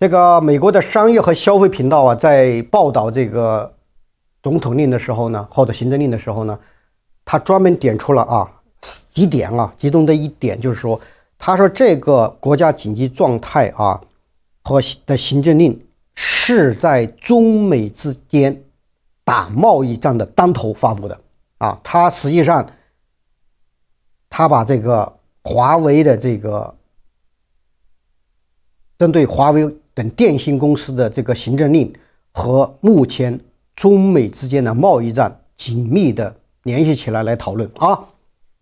这个美国的商业和消费频道啊，在报道这个总统令的时候呢，或者行政令的时候呢，他专门点出了啊几点啊，其中的一点就是说，他说这个国家紧急状态啊和的行政令是在中美之间打贸易战的当头发布的啊，他实际上他把这个华为的这个针对华为。等电信公司的这个行政令和目前中美之间的贸易战紧密的联系起来来讨论啊，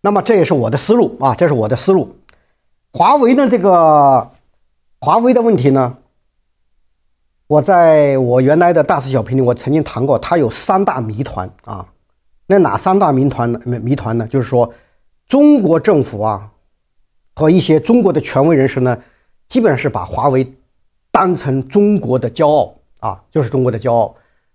那么这也是我的思路啊，这是我的思路。华为的这个华为的问题呢，我在我原来的大师小评里，我曾经谈过，它有三大谜团啊，那哪三大谜团呢？谜团呢？就是说，中国政府啊和一些中国的权威人士呢，基本上是把华为。当成中国的骄傲啊，就是中国的骄傲。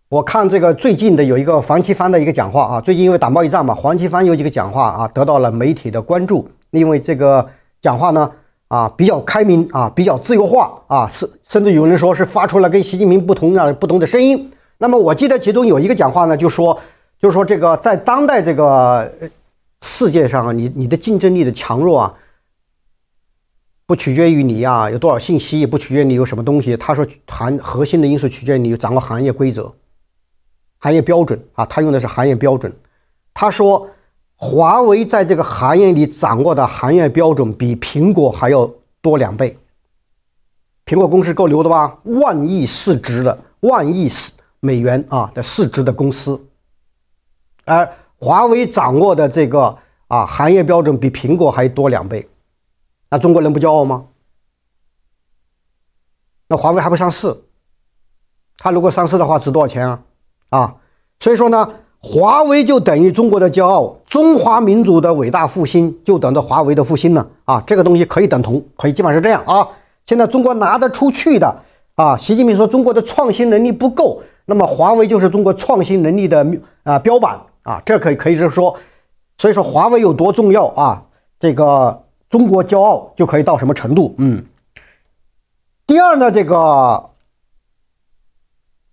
我看这个最近的有一个黄奇帆的一个讲话啊，最近因为打贸易战嘛，黄奇帆有几个讲话啊，得到了媒体的关注，因为这个讲话呢啊比较开明啊，比较自由化啊，是甚至有人说是发出了跟习近平不同的不同的声音。那么我记得其中有一个讲话呢，就说就说这个在当代这个世界上啊，你你的竞争力的强弱啊。不取决于你呀，有多少信息，不取决于你有什么东西。他说，含核心的因素取决于你掌握行业规则、行业标准啊。他用的是行业标准。他说，华为在这个行业里掌握的行业标准比苹果还要多两倍。苹果公司够牛的吧？万亿市值的万亿美元啊的市值的公司，而华为掌握的这个啊行业标准比苹果还多两倍。那中国人不骄傲吗？那华为还不上市，它如果上市的话，值多少钱啊？啊，所以说呢，华为就等于中国的骄傲，中华民族的伟大复兴就等着华为的复兴呢。啊！这个东西可以等同，可以基本上是这样啊。现在中国拿得出去的啊，习近平说中国的创新能力不够，那么华为就是中国创新能力的啊标板啊，这可可以是说，所以说华为有多重要啊？这个。中国骄傲就可以到什么程度？嗯。第二呢，这个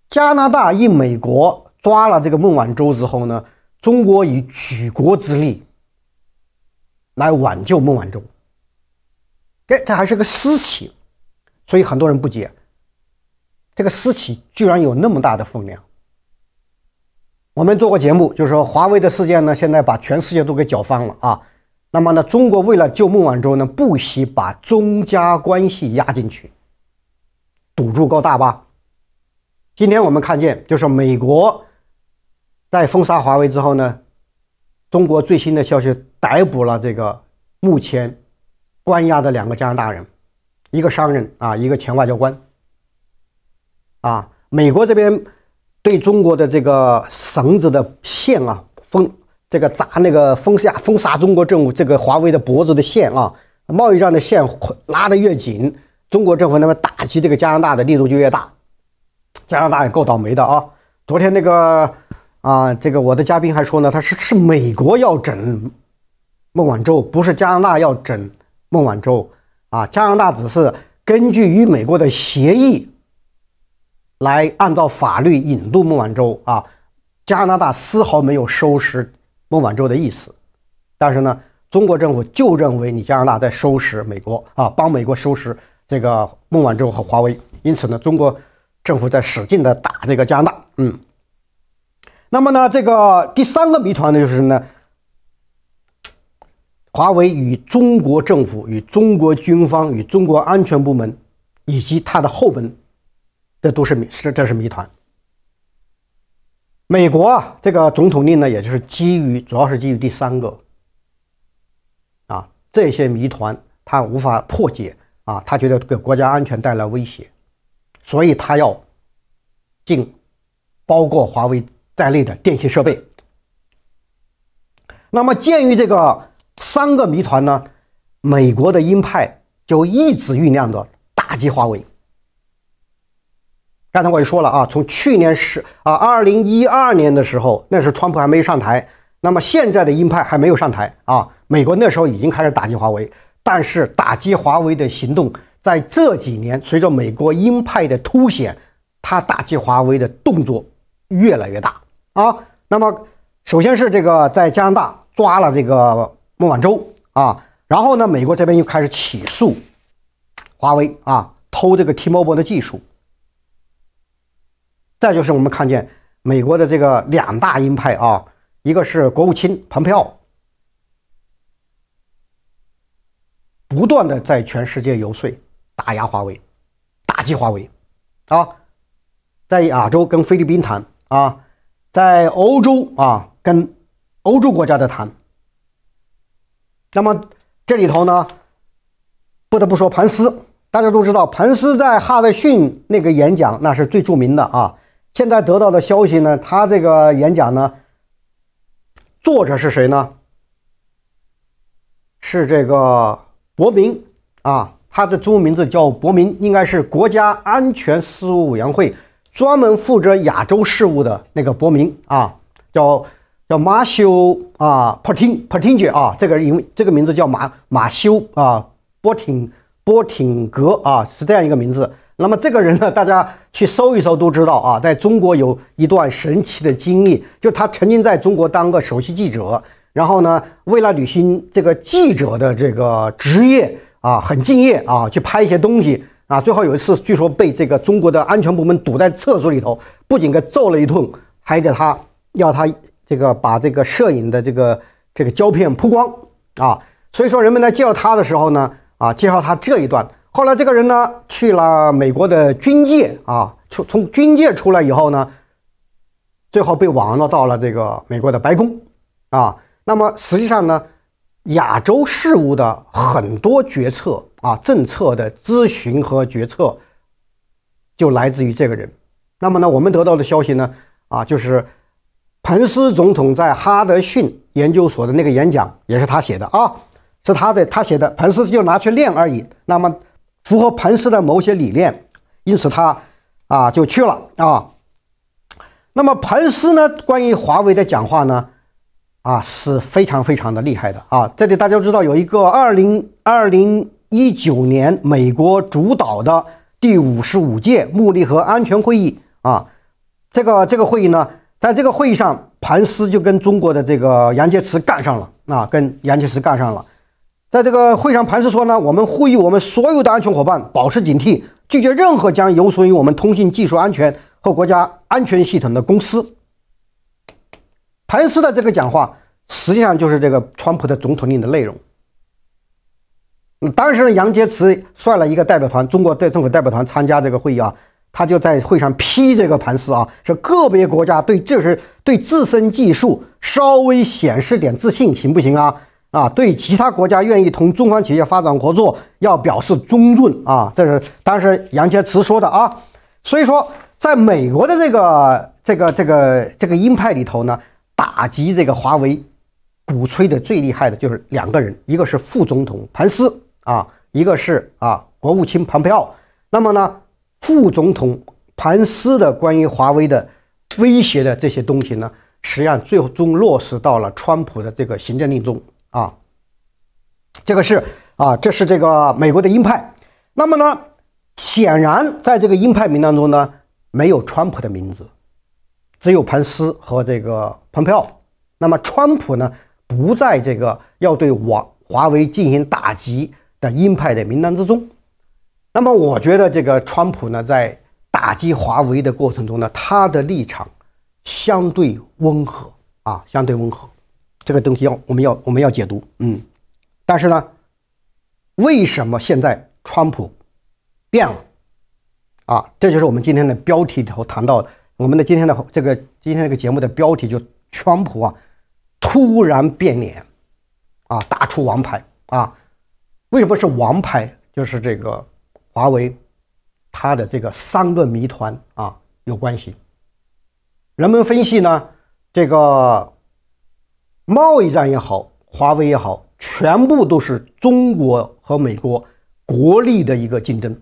加拿大、一美国抓了这个孟晚舟之后呢，中国以举国之力来挽救孟晚舟。哎，这还是个私企，所以很多人不解，这个私企居然有那么大的分量。我们做过节目，就是说华为的事件呢，现在把全世界都给搅翻了啊。那么呢，中国为了救孟晚舟呢，不惜把宗家关系压进去，赌注够大吧？今天我们看见，就是美国在封杀华为之后呢，中国最新的消息，逮捕了这个目前关押的两个加拿大人，一个商人啊，一个前外交官。啊，美国这边对中国的这个绳子的线啊封。这个砸那个封下封杀中国政府这个华为的脖子的线啊，贸易战的线拉得越紧，中国政府那么打击这个加拿大的力度就越大。加拿大也够倒霉的啊！昨天那个啊，这个我的嘉宾还说呢，他是是美国要整孟晚舟，不是加拿大要整孟晚舟啊！加拿大只是根据与美国的协议来按照法律引渡孟晚舟啊，加拿大丝毫没有收拾。孟晚舟的意思，但是呢，中国政府就认为你加拿大在收拾美国啊，帮美国收拾这个孟晚舟和华为，因此呢，中国政府在使劲的打这个加拿大。嗯，那么呢，这个第三个谜团呢，就是呢，华为与中国政府、与中国军方、与中国安全部门以及它的后门，这都是谜，是这是谜团。美国啊，这个总统令呢，也就是基于，主要是基于第三个，啊，这些谜团他无法破解啊，他觉得给国家安全带来威胁，所以他要禁包括华为在内的电信设备。那么，鉴于这个三个谜团呢，美国的鹰派就一直酝酿着打击华为。刚才我也说了啊，从去年十啊，二零一二年的时候，那时川普还没上台，那么现在的鹰派还没有上台啊。美国那时候已经开始打击华为，但是打击华为的行动，在这几年随着美国鹰派的凸显，他打击华为的动作越来越大啊。那么，首先是这个在加拿大抓了这个孟晚舟啊，然后呢，美国这边又开始起诉华为啊，偷这个 T-Mobile 的技术。再就是我们看见美国的这个两大鹰派啊，一个是国务卿蓬佩奥，不断的在全世界游说打压华为，打击华为啊，在亚洲跟菲律宾谈啊，在欧洲啊跟欧洲国家的谈。那么这里头呢，不得不说彭斯，大家都知道彭斯在哈德逊那个演讲那是最著名的啊。现在得到的消息呢？他这个演讲呢，作者是谁呢？是这个伯明啊，他的中文名字叫伯明，应该是国家安全事务委员会专门负责亚洲事务的那个伯明啊，叫叫马修啊 p o r t i n p o r t i n g e 啊，这个因为这个名字叫马马修啊波廷波廷格啊，是这样一个名字。那么这个人呢，大家去搜一搜都知道啊，在中国有一段神奇的经历，就他曾经在中国当个首席记者，然后呢，为了履行这个记者的这个职业啊，很敬业啊，去拍一些东西啊，最后有一次，据说被这个中国的安全部门堵在厕所里头，不仅给揍了一顿，还给他要他这个把这个摄影的这个这个胶片铺光啊，所以说人们在介绍他的时候呢，啊，介绍他这一段。后来这个人呢去了美国的军界啊，从从军界出来以后呢，最后被网络到了这个美国的白宫啊。那么实际上呢，亚洲事务的很多决策啊、政策的咨询和决策，就来自于这个人。那么呢，我们得到的消息呢，啊，就是，彭斯总统在哈德逊研究所的那个演讲也是他写的啊，是他的他写的，彭斯就拿去练而已。那么。符合彭斯的某些理念，因此他啊就去了啊。那么彭斯呢，关于华为的讲话呢，啊是非常非常的厉害的啊。这里大家知道有一个二零二零一九年美国主导的第五十五届慕尼黑安全会议啊，这个这个会议呢，在这个会议上，彭斯就跟中国的这个杨洁篪干上了啊，跟杨洁篪干上了。在这个会上，盘斯说呢，我们呼吁我们所有的安全伙伴保持警惕，拒绝任何将有损于我们通信技术安全和国家安全系统的公司。盘斯的这个讲话，实际上就是这个川普的总统令的内容。当时杨洁篪率了一个代表团，中国对政府代表团参加这个会议啊，他就在会上批这个盘斯啊，说个别国家对就是对自身技术稍微显示点自信行不行啊？啊，对其他国家愿意同中方企业发展合作，要表示尊重啊！这是当时杨洁篪说的啊。所以说，在美国的这个这个这个这个鹰派里头呢，打击这个华为，鼓吹的最厉害的就是两个人，一个是副总统潘斯啊，一个是啊国务卿蓬佩奥。那么呢，副总统潘斯的关于华为的威胁的这些东西呢，实际上最终落实到了川普的这个行政令中。啊，这个是啊，这是这个美国的鹰派。那么呢，显然在这个鹰派名单中呢，没有川普的名字，只有彭斯和这个蓬佩奥。那么川普呢，不在这个要对华华为进行打击的鹰派的名单之中。那么我觉得这个川普呢，在打击华为的过程中呢，他的立场相对温和啊，相对温和。这个东西要我们要我们要解读，嗯，但是呢，为什么现在川普变了啊？这就是我们今天的标题里头谈到我们的今天的这个今天这个节目的标题就川普啊突然变脸啊打出王牌啊，为什么是王牌？就是这个华为它的这个三个谜团啊有关系。人们分析呢这个。贸易战也好，华为也好，全部都是中国和美国国力的一个竞争，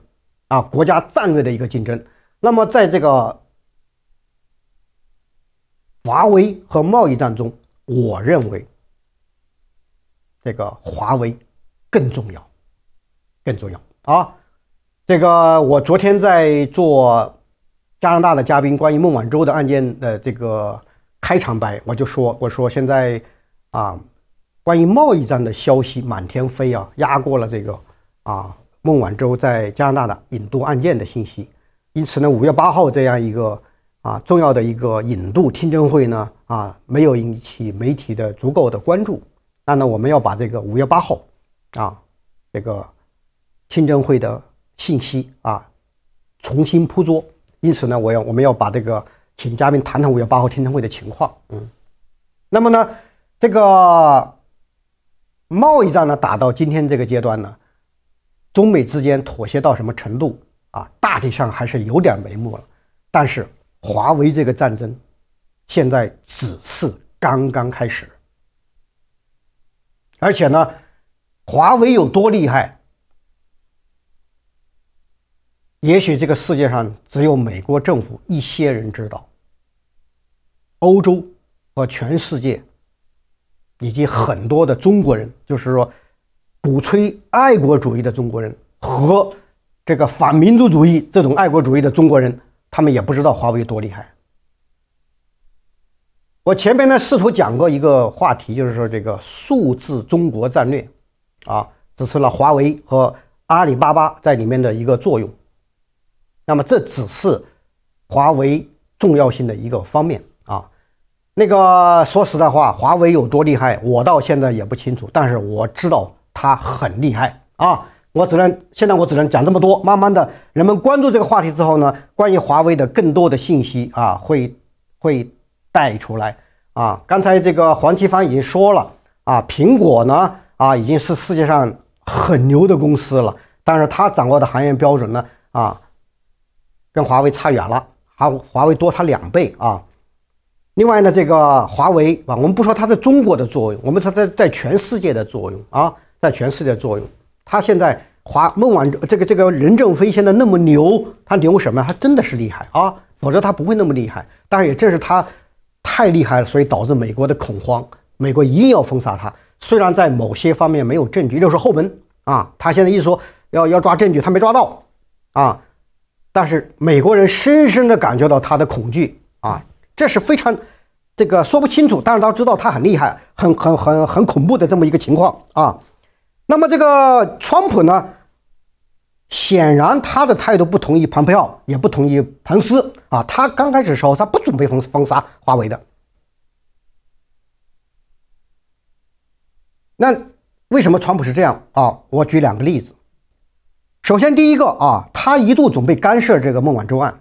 啊，国家战略的一个竞争。那么在这个华为和贸易战中，我认为这个华为更重要，更重要。啊，这个我昨天在做加拿大的嘉宾关于孟晚舟的案件的这个开场白，我就说，我说现在。啊，关于贸易战的消息满天飞啊，压过了这个啊孟晚舟在加拿大引渡案件的信息。因此呢，五月八号这样一个啊重要的一个引渡听证会呢啊，没有引起媒体的足够的关注。那呢，我们要把这个五月八号啊这个听证会的信息啊重新铺捉。因此呢，我要我们要把这个请嘉宾谈谈五月八号听证会的情况。嗯，那么呢？这个贸易战呢，打到今天这个阶段呢，中美之间妥协到什么程度啊？大体上还是有点眉目了。但是华为这个战争，现在只是刚刚开始。而且呢，华为有多厉害，也许这个世界上只有美国政府一些人知道，欧洲和全世界。以及很多的中国人，就是说，鼓吹爱国主义的中国人和这个反民族主义这种爱国主义的中国人，他们也不知道华为多厉害。我前面呢试图讲过一个话题，就是说这个“数字中国”战略，啊，只是了华为和阿里巴巴在里面的一个作用。那么这只是华为重要性的一个方面。那个说实在话，华为有多厉害，我到现在也不清楚。但是我知道他很厉害啊！我只能现在我只能讲这么多。慢慢的人们关注这个话题之后呢，关于华为的更多的信息啊，会会带出来啊。刚才这个黄奇帆已经说了啊，苹果呢啊已经是世界上很牛的公司了，但是它掌握的行业标准呢啊，跟华为差远了，还华为多它两倍啊。另外呢，这个华为啊，我们不说它在中国的作用，我们说它在全世界的作用啊，在全世界的作用。它现在华孟晚这个这个任正非现在那么牛，他牛什么？他真的是厉害啊，否则他不会那么厉害。但是也正是他太厉害了，所以导致美国的恐慌，美国一定要封杀他。虽然在某些方面没有证据，就是后门啊。他现在一说要要抓证据，他没抓到啊，但是美国人深深的感觉到他的恐惧啊。这是非常，这个说不清楚，但是他知道他很厉害，很很很很恐怖的这么一个情况啊。那么这个川普呢，显然他的态度不同意蓬佩奥，也不同意彭斯啊。他刚开始的时候，他不准备封封杀华为的。那为什么川普是这样啊？我举两个例子。首先第一个啊，他一度准备干涉这个孟晚舟案。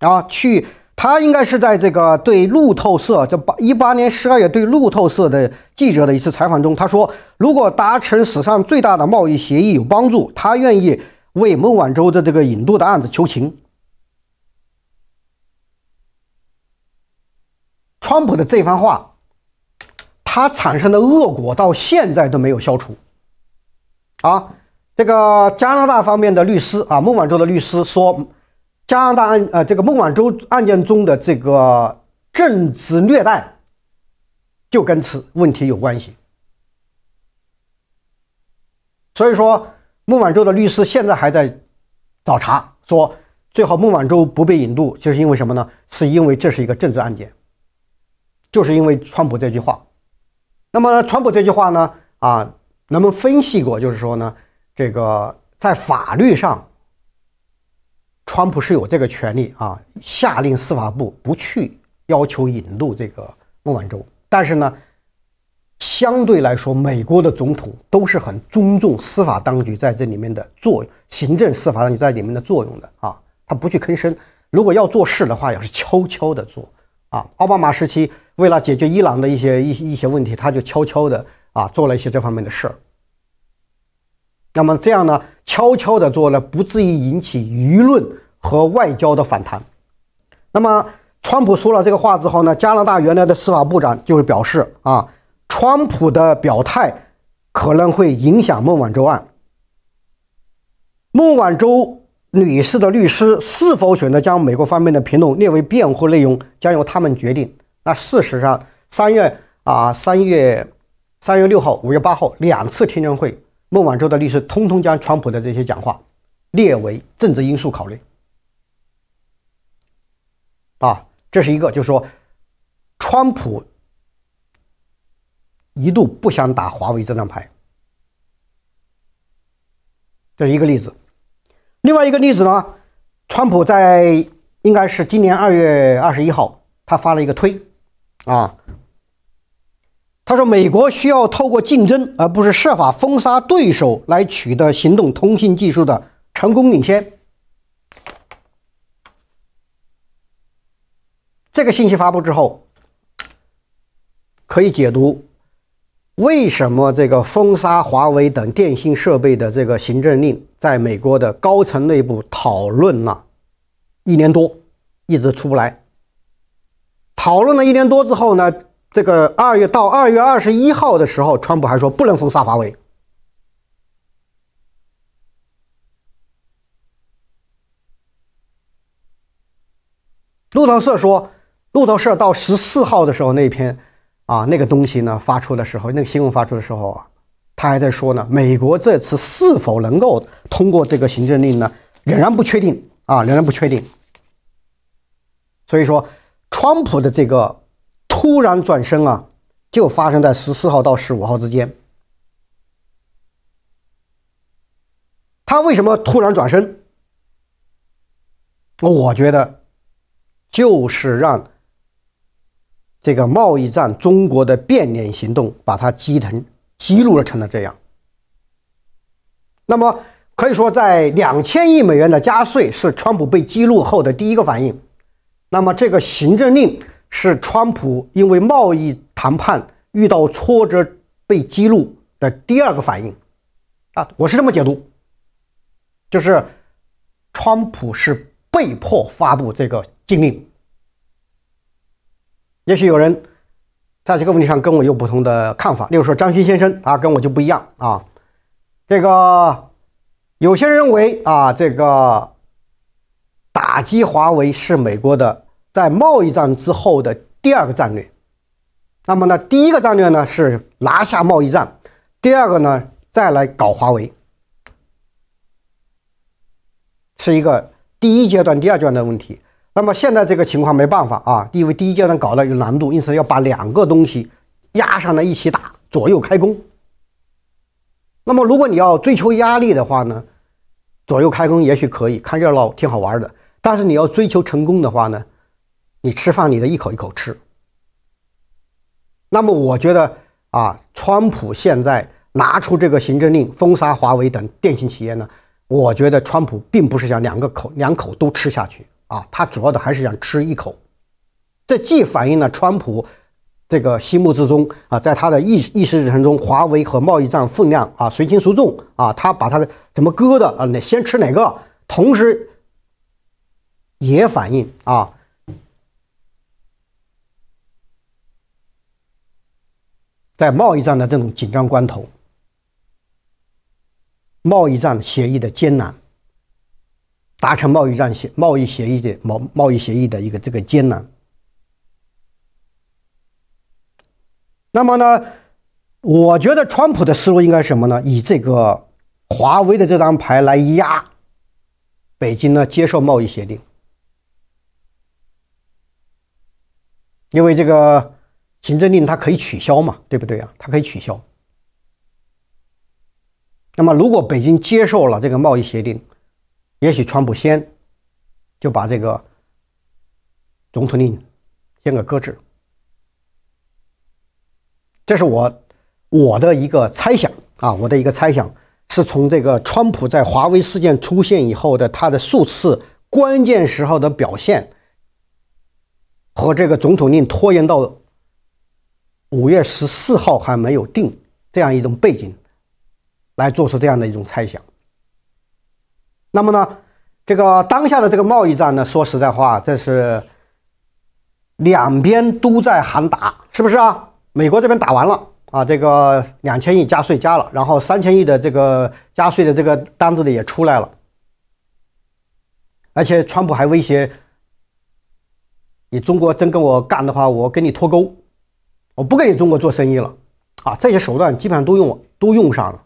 啊，去，他应该是在这个对路透社这八一八年十二月对路透社的记者的一次采访中，他说，如果达成史上最大的贸易协议有帮助，他愿意为孟晚舟的这个引渡的案子求情。川普的这番话，他产生的恶果到现在都没有消除。啊，这个加拿大方面的律师啊，孟晚舟的律师说。加拿大案，呃，这个孟晚舟案件中的这个政治虐待，就跟此问题有关系。所以说，孟晚舟的律师现在还在找茬，说最好孟晚舟不被引渡，就是因为什么呢？是因为这是一个政治案件，就是因为川普这句话。那么川普这句话呢，啊，人们分析过，就是说呢，这个在法律上。川普是有这个权利啊，下令司法部不去要求引渡这个孟晚舟。但是呢，相对来说，美国的总统都是很尊重司法当局在这里面的作用，行政司法当局在里面的作用的啊，他不去吭声。如果要做事的话，也是悄悄的做啊。奥巴马时期为了解决伊朗的一些一一些问题，他就悄悄的啊做了一些这方面的事儿。那么这样呢，悄悄地做呢，不至于引起舆论和外交的反弹。那么，川普说了这个话之后呢，加拿大原来的司法部长就表示啊，川普的表态可能会影响孟晚舟案。孟晚舟女士的律师是否选择将美国方面的评论列为辩护内容，将由他们决定。那事实上，三月啊，三月三月六号、五月八号两次听证会。孟晚舟的律师通通将川普的这些讲话列为政治因素考虑，啊，这是一个，就是说，川普一度不想打华为这张牌，这是一个例子。另外一个例子呢，川普在应该是今年二月二十一号，他发了一个推，啊。他说：“美国需要透过竞争，而不是设法封杀对手，来取得行动通信技术的成功领先。”这个信息发布之后，可以解读为什么这个封杀华为等电信设备的这个行政令，在美国的高层内部讨论了一年多，一直出不来。讨论了一年多之后呢？这个二月到二月二十一号的时候，川普还说不能封杀华为。路透社说，路透社到十四号的时候那篇啊那个东西呢发出的时候，那个新闻发出的时候啊，他还在说呢，美国这次是否能够通过这个行政令呢，仍然不确定啊，仍然不确定。所以说，川普的这个。突然转身啊，就发生在十四号到十五号之间。他为什么突然转身？我觉得，就是让这个贸易战中国的变脸行动把它激腾、激怒了，成了这样。那么可以说，在两千亿美元的加税是川普被激怒后的第一个反应。那么这个行政令。是川普因为贸易谈判遇到挫折被激怒的第二个反应，啊，我是这么解读，就是川普是被迫发布这个禁令。也许有人在这个问题上跟我有不同的看法，例如说张勋先生啊，跟我就不一样啊。这个有些人认为啊，这个打击华为是美国的。在贸易战之后的第二个战略，那么呢，第一个战略呢是拿下贸易战，第二个呢再来搞华为，是一个第一阶段、第二阶段的问题。那么现在这个情况没办法啊，因为第一阶段搞了有难度，因此要把两个东西压上来一起打，左右开弓。那么如果你要追求压力的话呢，左右开弓也许可以看热闹挺好玩的，但是你要追求成功的话呢？你吃饭，你得一口一口吃。那么，我觉得啊，川普现在拿出这个行政令封杀华为等电信企业呢，我觉得川普并不是想两个口两口都吃下去啊，他主要的还是想吃一口。这既反映了川普这个心目之中啊，在他的意意识之中，华为和贸易战分量啊，孰轻孰重啊，他把他的怎么割的啊，哪先吃哪个，同时也反映啊。在贸易战的这种紧张关头，贸易战协议的艰难达成，贸易战协贸易协议的贸贸易协议的一个这个艰难。那么呢，我觉得川普的思路应该什么呢？以这个华为的这张牌来压北京呢，接受贸易协定，因为这个。行政令它可以取消嘛？对不对啊？它可以取消。那么，如果北京接受了这个贸易协定，也许川普先就把这个总统令先给搁置。这是我我的一个猜想啊，我的一个猜想是从这个川普在华为事件出现以后的他的数次关键时候的表现，和这个总统令拖延到。五月十四号还没有定，这样一种背景，来做出这样的一种猜想。那么呢，这个当下的这个贸易战呢，说实在话，这是两边都在喊打，是不是啊？美国这边打完了啊，这个两千亿加税加了，然后三千亿的这个加税的这个单子呢也出来了，而且川普还威胁你中国真跟我干的话，我跟你脱钩。我不跟你中国做生意了，啊，这些手段基本上都用都用上了。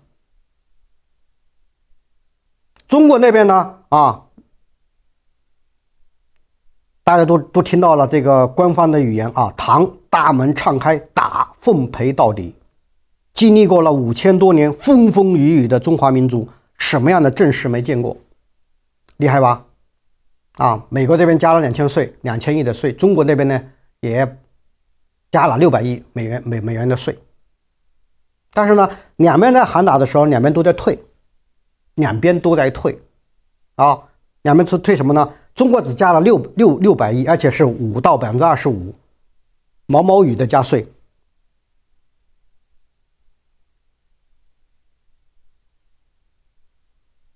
中国那边呢，啊，大家都都听到了这个官方的语言啊，唐大门敞开，打奉陪到底。经历过了五千多年风风雨雨的中华民族，什么样的正事没见过？厉害吧？啊，美国这边加了两千税，两千亿的税，中国那边呢也。加了六百亿美元美美元的税，但是呢，两边在喊打的时候，两边都在退，两边都在退，啊，两边是退什么呢？中国只加了六六六百亿，而且是五到百分之二十五，毛毛雨的加税。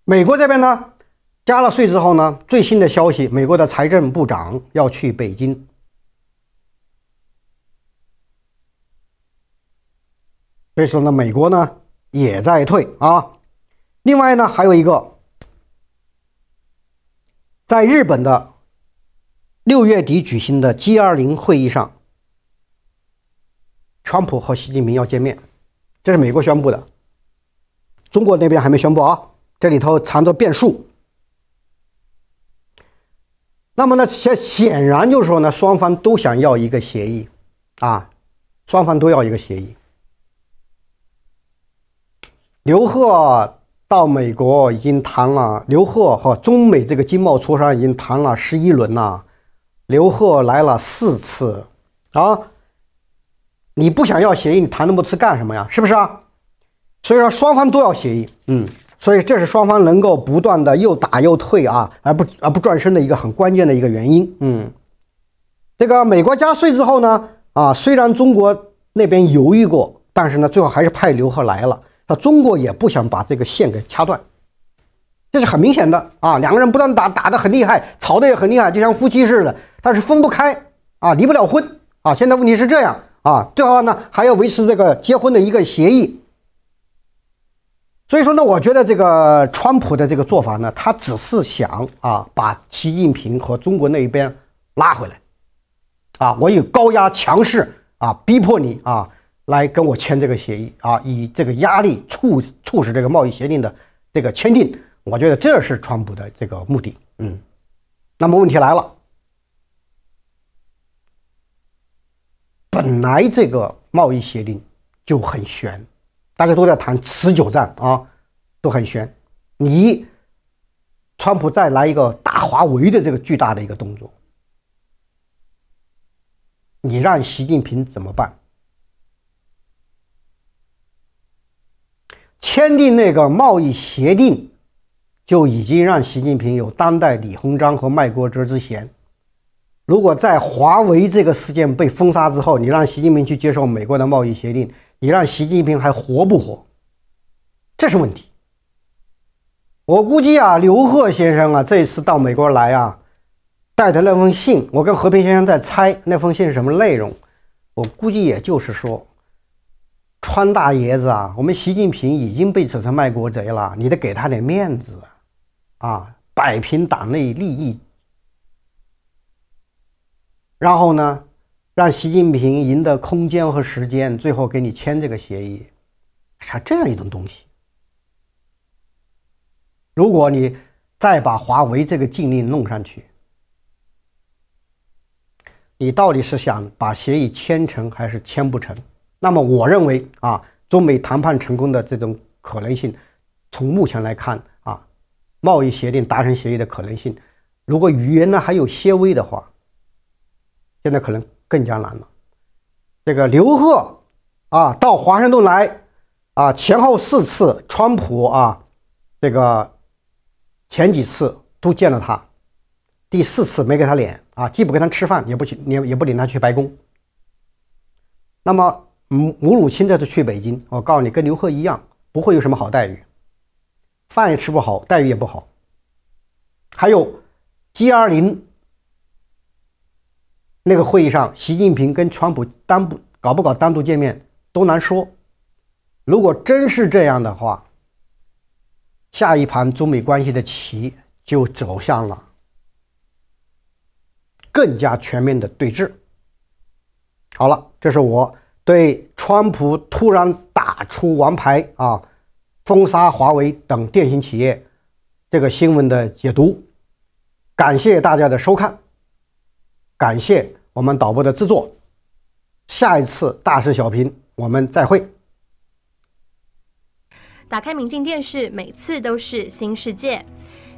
美国这边呢，加了税之后呢，最新的消息，美国的财政部长要去北京。所以说呢，美国呢也在退啊。另外呢，还有一个，在日本的六月底举行的 G20 会议上，川普和习近平要见面，这是美国宣布的。中国那边还没宣布啊，这里头藏着变数。那么呢，显显然就是说呢，双方都想要一个协议啊，双方都要一个协议。刘鹤到美国已经谈了，刘鹤和中美这个经贸磋商已经谈了十一轮了，刘鹤来了四次啊！你不想要协议，你谈那么次干什么呀？是不是啊？所以说双方都要协议，嗯，所以这是双方能够不断的又打又退啊，而不而不转身的一个很关键的一个原因，嗯。这个美国加税之后呢，啊，虽然中国那边犹豫过，但是呢，最后还是派刘鹤来了。他中国也不想把这个线给掐断，这是很明显的啊！两个人不断打，打得很厉害，吵的也很厉害，就像夫妻似的，但是分不开啊，离不了婚啊。现在问题是这样啊，最后呢还要维持这个结婚的一个协议。所以说呢，我觉得这个川普的这个做法呢，他只是想啊，把习近平和中国那一边拉回来啊，我以高压强势啊逼迫你啊。来跟我签这个协议啊，以这个压力促促使这个贸易协定的这个签订，我觉得这是川普的这个目的。嗯，那么问题来了，本来这个贸易协定就很悬，大家都在谈持久战啊，都很悬。你川普再来一个大华为的这个巨大的一个动作，你让习近平怎么办？签订那个贸易协定，就已经让习近平有当代李鸿章和卖国贼之嫌。如果在华为这个事件被封杀之后，你让习近平去接受美国的贸易协定，你让习近平还活不活？这是问题。我估计啊，刘鹤先生啊，这次到美国来啊，带的那封信，我跟和平先生在猜那封信是什么内容。我估计也就是说。川大爷子啊，我们习近平已经被扯成卖国贼了，你得给他点面子，啊，摆平党内利益，然后呢，让习近平赢得空间和时间，最后给你签这个协议，啥这样一种东西。如果你再把华为这个禁令弄上去，你到底是想把协议签成还是签不成？那么我认为啊，中美谈判成功的这种可能性，从目前来看啊，贸易协定达成协议的可能性，如果语言呢还有些微的话，现在可能更加难了。这个刘鹤啊，到华盛顿来啊，前后四次，川普啊，这个前几次都见了他，第四次没给他脸啊，既不跟他吃饭，也不去，也也不领他去白宫。那么。母母乳清这次去北京，我告诉你，跟刘贺一样，不会有什么好待遇，饭也吃不好，待遇也不好。还有 G 二零那个会议上，习近平跟川普单不搞不搞单独见面都难说。如果真是这样的话，下一盘中美关系的棋就走向了更加全面的对峙。好了，这是我。对川普突然打出王牌啊，封杀华为等电信企业，这个新闻的解读，感谢大家的收看，感谢我们导播的制作，下一次大事小评我们再会。打开明镜电视，每次都是新世界。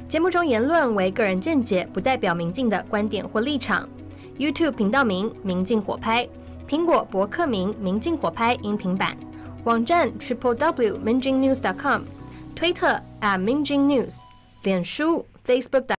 节目中言论为个人见解，不代表明镜的观点或立场。YouTube 频道名：明镜火拍。苹果博客名：明镜火拍音频版，网站 triplew.mingjingnews.com，推特 at mingjingnews，脸书 f a c e b o o k